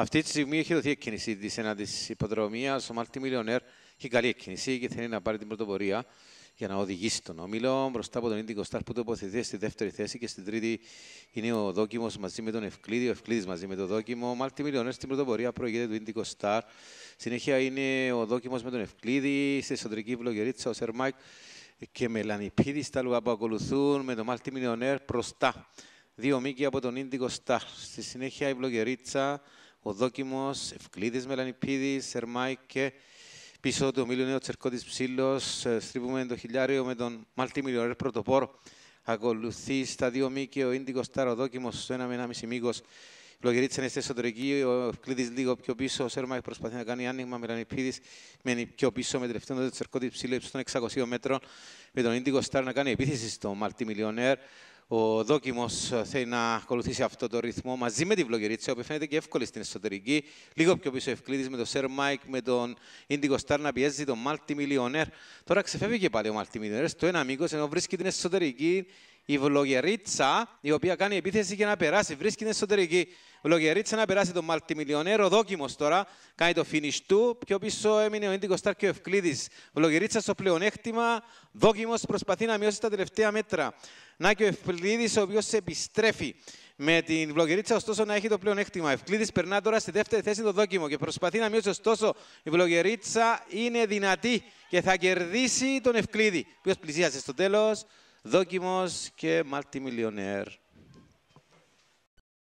Αυτή τη στιγμή έχει δοθεί εκκίνηση της έναντι της υποδρομίας. Ο Μάλτι Μιλιονέρ έχει καλή εκκίνηση και θέλει να πάρει την πρωτοπορία για να οδηγήσει τον όμιλο. Μπροστά από τον Ίντικο Στάρ που τοποθετείται στη δεύτερη θέση και στην τρίτη είναι ο Δόκιμος μαζί με τον Ευκλήδη. Ο Ευκλήδης μαζί με τον Δόκιμο. Ο Μάλτι Μιλιονέρ στην πρωτοπορία προηγείται του Ίντικο Στάρ. Συνέχεια είναι ο Δόκιμος με τον Ευκλήδη. Στη εσωτερική βλογερίτσα ο Σερμάικ και Μελανιπίδη στα λουγά που ακολουθούν με τον Μάλτι Μιλιονέρ μπροστά. Δύο μήκη από τον Ίντικο Στάρ. Στη συνέχεια η βλογερίτσα ο Δόκιμος, Ευκλήδης Μελανιπίδης, Σερμάη και πίσω του ομίλου είναι ο Ψήλος. Ε, στρίβουμε το χιλιάριο με τον Μιλιονέρ πρωτοπόρο. Ακολουθεί στα δύο μήκη ο ντικο Στάρο Δόκιμος, στο 1 με 1,5 μήκο. Η Λογερίτσα είναι στη εσωτερική, ο Ευκλήδης λίγο πιο πίσω. Ο Σέρμα προσπαθεί να κάνει άνοιγμα με Μένει πιο πίσω με τελευταίο τον Τσερκώτη ψηλό ύψος των 600 μέτρων. Με τον ντικο Στάρ να κάνει επίθεση στο Μαλτιμιλιονέρ. Ο Δόκιμος θέλει να ακολουθήσει αυτό το ρυθμό μαζί με τη Βλογερίτσα, που φαίνεται και εύκολη στην εσωτερική. Λίγο πιο πίσω ευκλήτη με τον Σερ Μάικ, με τον Ίντικο Στάρ να πιέζει τον Μάλτι Μιλιονέρ. Τώρα ξεφεύγει και πάλι ο Μάλτι Μιλιονέρ στο ένα μήκος, ενώ βρίσκει την εσωτερική η Βλογερίτσα, η οποία κάνει επίθεση για να περάσει, βρίσκει την εσωτερική. Βλογερίτσα να περάσει τον Μαλτιμιλιονέρο, δόκιμος τώρα, κάνει το finish του. Πιο πίσω έμεινε ο Ίντικο Στάρ και ο Ευκλήδης. Βλογερίτσα στο πλεονέκτημα, δόκιμος προσπαθεί να μειώσει τα τελευταία μέτρα. Να και ο Ευκλήδης, ο οποίος επιστρέφει με την Βλογερίτσα, ωστόσο, να έχει το πλεονέκτημα. Ευκλήδης περνά τώρα στη δεύτερη θέση το δόκιμο και προσπαθεί να μειώσει. Ωστόσο, η Βλογερίτσα είναι δυνατή και θα κερδίσει τον Ευκλήδη, ο οποίος πλησίασε στο τέλος δόκιμος και millionaire.